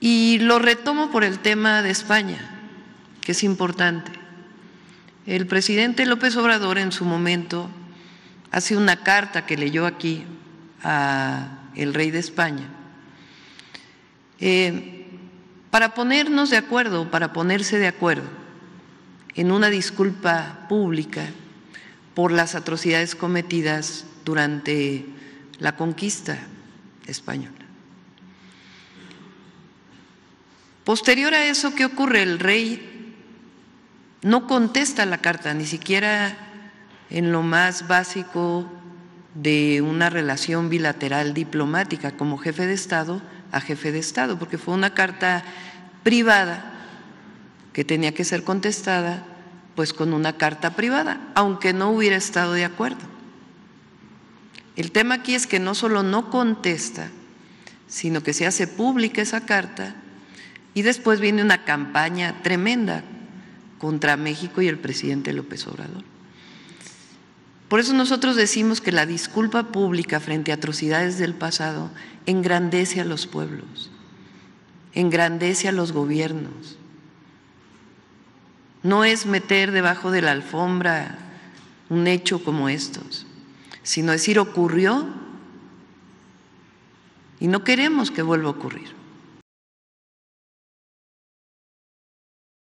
Y lo retomo por el tema de España, que es importante. El presidente López Obrador en su momento hace una carta que leyó aquí al rey de España eh, para ponernos de acuerdo, para ponerse de acuerdo en una disculpa pública por las atrocidades cometidas durante la conquista española. Posterior a eso, ¿qué ocurre? El rey no contesta la carta, ni siquiera en lo más básico de una relación bilateral diplomática como jefe de Estado a jefe de Estado, porque fue una carta privada que tenía que ser contestada pues con una carta privada, aunque no hubiera estado de acuerdo. El tema aquí es que no solo no contesta, sino que se hace pública esa carta y después viene una campaña tremenda contra México y el presidente López Obrador. Por eso nosotros decimos que la disculpa pública frente a atrocidades del pasado engrandece a los pueblos, engrandece a los gobiernos. No es meter debajo de la alfombra un hecho como estos, sino decir ocurrió y no queremos que vuelva a ocurrir.